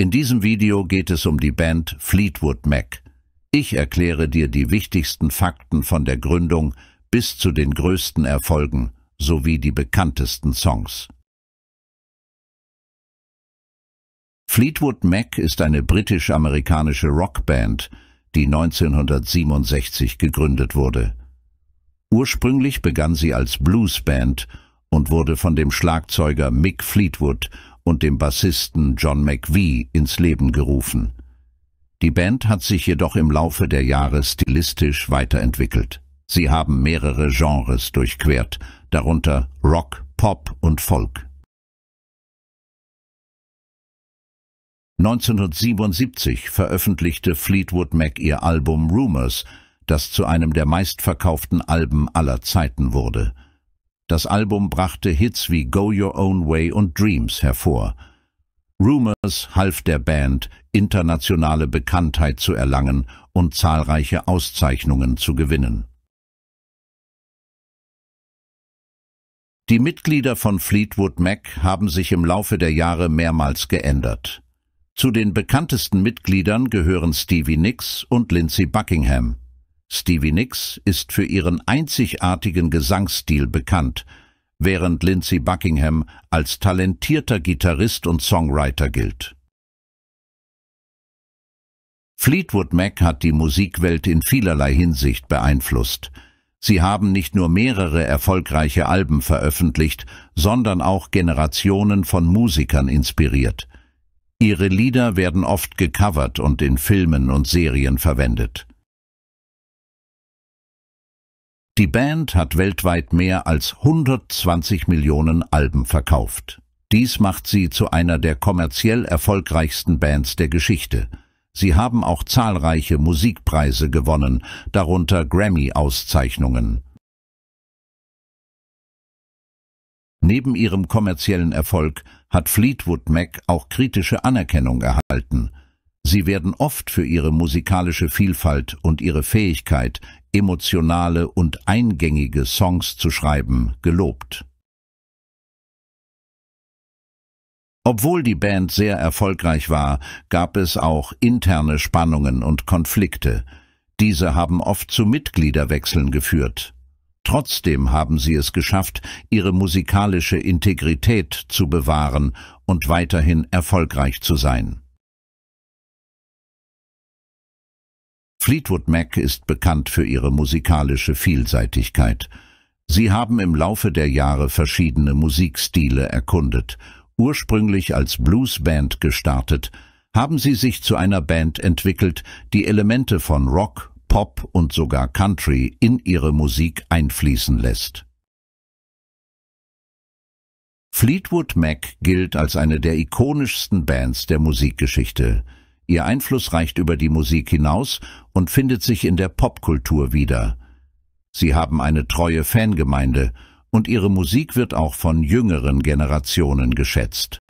In diesem Video geht es um die Band Fleetwood Mac. Ich erkläre dir die wichtigsten Fakten von der Gründung bis zu den größten Erfolgen sowie die bekanntesten Songs. Fleetwood Mac ist eine britisch-amerikanische Rockband, die 1967 gegründet wurde. Ursprünglich begann sie als Bluesband und wurde von dem Schlagzeuger Mick Fleetwood und dem Bassisten John McVie ins Leben gerufen. Die Band hat sich jedoch im Laufe der Jahre stilistisch weiterentwickelt. Sie haben mehrere Genres durchquert, darunter Rock, Pop und Folk. 1977 veröffentlichte Fleetwood Mac ihr Album Rumors, das zu einem der meistverkauften Alben aller Zeiten wurde – das Album brachte Hits wie Go Your Own Way und Dreams hervor. Rumors half der Band, internationale Bekanntheit zu erlangen und zahlreiche Auszeichnungen zu gewinnen. Die Mitglieder von Fleetwood Mac haben sich im Laufe der Jahre mehrmals geändert. Zu den bekanntesten Mitgliedern gehören Stevie Nicks und Lindsey Buckingham. Stevie Nicks ist für ihren einzigartigen Gesangsstil bekannt, während Lindsay Buckingham als talentierter Gitarrist und Songwriter gilt. Fleetwood Mac hat die Musikwelt in vielerlei Hinsicht beeinflusst. Sie haben nicht nur mehrere erfolgreiche Alben veröffentlicht, sondern auch Generationen von Musikern inspiriert. Ihre Lieder werden oft gecovert und in Filmen und Serien verwendet. Die Band hat weltweit mehr als 120 Millionen Alben verkauft. Dies macht sie zu einer der kommerziell erfolgreichsten Bands der Geschichte. Sie haben auch zahlreiche Musikpreise gewonnen, darunter Grammy-Auszeichnungen. Neben ihrem kommerziellen Erfolg hat Fleetwood Mac auch kritische Anerkennung erhalten – Sie werden oft für ihre musikalische Vielfalt und ihre Fähigkeit, emotionale und eingängige Songs zu schreiben, gelobt. Obwohl die Band sehr erfolgreich war, gab es auch interne Spannungen und Konflikte. Diese haben oft zu Mitgliederwechseln geführt. Trotzdem haben sie es geschafft, ihre musikalische Integrität zu bewahren und weiterhin erfolgreich zu sein. Fleetwood Mac ist bekannt für ihre musikalische Vielseitigkeit. Sie haben im Laufe der Jahre verschiedene Musikstile erkundet. Ursprünglich als Bluesband gestartet, haben sie sich zu einer Band entwickelt, die Elemente von Rock, Pop und sogar Country in ihre Musik einfließen lässt. Fleetwood Mac gilt als eine der ikonischsten Bands der Musikgeschichte. Ihr Einfluss reicht über die Musik hinaus und findet sich in der Popkultur wieder. Sie haben eine treue Fangemeinde und ihre Musik wird auch von jüngeren Generationen geschätzt.